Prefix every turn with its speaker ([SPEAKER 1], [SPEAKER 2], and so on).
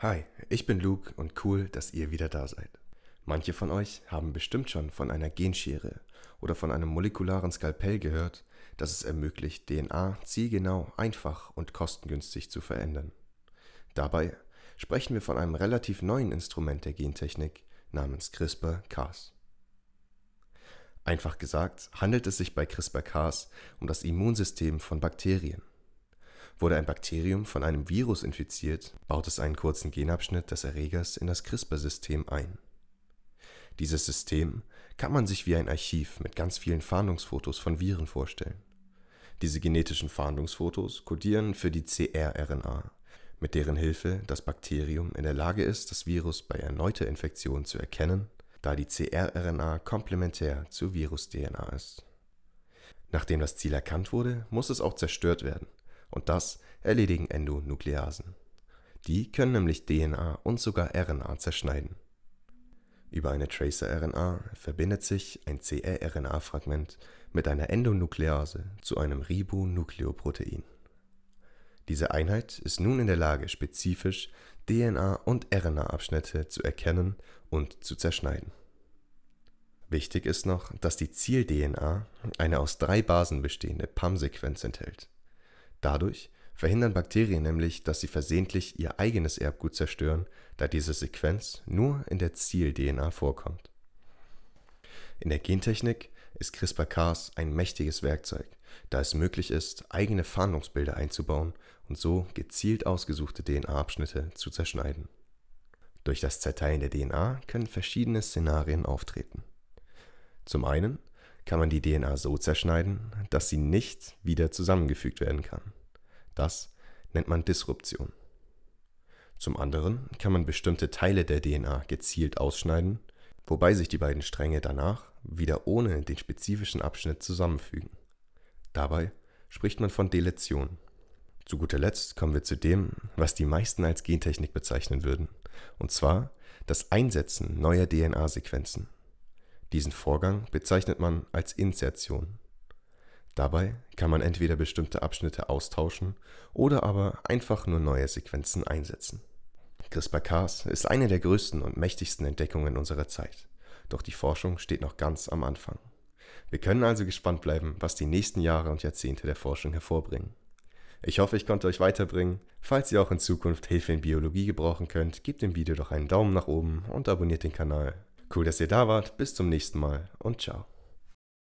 [SPEAKER 1] Hi, ich bin Luke und cool, dass ihr wieder da seid. Manche von euch haben bestimmt schon von einer Genschere oder von einem molekularen Skalpell gehört, das es ermöglicht, DNA zielgenau, einfach und kostengünstig zu verändern. Dabei sprechen wir von einem relativ neuen Instrument der Gentechnik namens CRISPR-Cas. Einfach gesagt handelt es sich bei CRISPR-Cas um das Immunsystem von Bakterien – Wurde ein Bakterium von einem Virus infiziert, baut es einen kurzen Genabschnitt des Erregers in das CRISPR-System ein. Dieses System kann man sich wie ein Archiv mit ganz vielen Fahndungsfotos von Viren vorstellen. Diese genetischen Fahndungsfotos kodieren für die CR-RNA, mit deren Hilfe das Bakterium in der Lage ist, das Virus bei erneuter Infektion zu erkennen, da die CR-RNA komplementär zur Virus-DNA ist. Nachdem das Ziel erkannt wurde, muss es auch zerstört werden – und das erledigen Endonukleasen. Die können nämlich DNA und sogar RNA zerschneiden. Über eine Tracer-RNA verbindet sich ein cr rna fragment mit einer Endonuklease zu einem Ribonukleoprotein. Diese Einheit ist nun in der Lage, spezifisch DNA- und RNA-Abschnitte zu erkennen und zu zerschneiden. Wichtig ist noch, dass die Ziel-DNA eine aus drei Basen bestehende PAM-Sequenz enthält. Dadurch verhindern Bakterien nämlich, dass sie versehentlich ihr eigenes Erbgut zerstören, da diese Sequenz nur in der Ziel-DNA vorkommt. In der Gentechnik ist CRISPR-Cas ein mächtiges Werkzeug, da es möglich ist, eigene Fahndungsbilder einzubauen und so gezielt ausgesuchte DNA-Abschnitte zu zerschneiden. Durch das Zerteilen der DNA können verschiedene Szenarien auftreten. Zum einen kann man die DNA so zerschneiden, dass sie nicht wieder zusammengefügt werden kann. Das nennt man Disruption. Zum anderen kann man bestimmte Teile der DNA gezielt ausschneiden, wobei sich die beiden Stränge danach wieder ohne den spezifischen Abschnitt zusammenfügen. Dabei spricht man von Deletion. Zu guter Letzt kommen wir zu dem, was die meisten als Gentechnik bezeichnen würden, und zwar das Einsetzen neuer DNA-Sequenzen. Diesen Vorgang bezeichnet man als Insertion. Dabei kann man entweder bestimmte Abschnitte austauschen oder aber einfach nur neue Sequenzen einsetzen. CRISPR-Cas ist eine der größten und mächtigsten Entdeckungen unserer Zeit, doch die Forschung steht noch ganz am Anfang. Wir können also gespannt bleiben, was die nächsten Jahre und Jahrzehnte der Forschung hervorbringen. Ich hoffe, ich konnte euch weiterbringen. Falls ihr auch in Zukunft Hilfe in Biologie gebrauchen könnt, gebt dem Video doch einen Daumen nach oben und abonniert den Kanal. Cool, dass ihr da wart, bis zum nächsten Mal und ciao.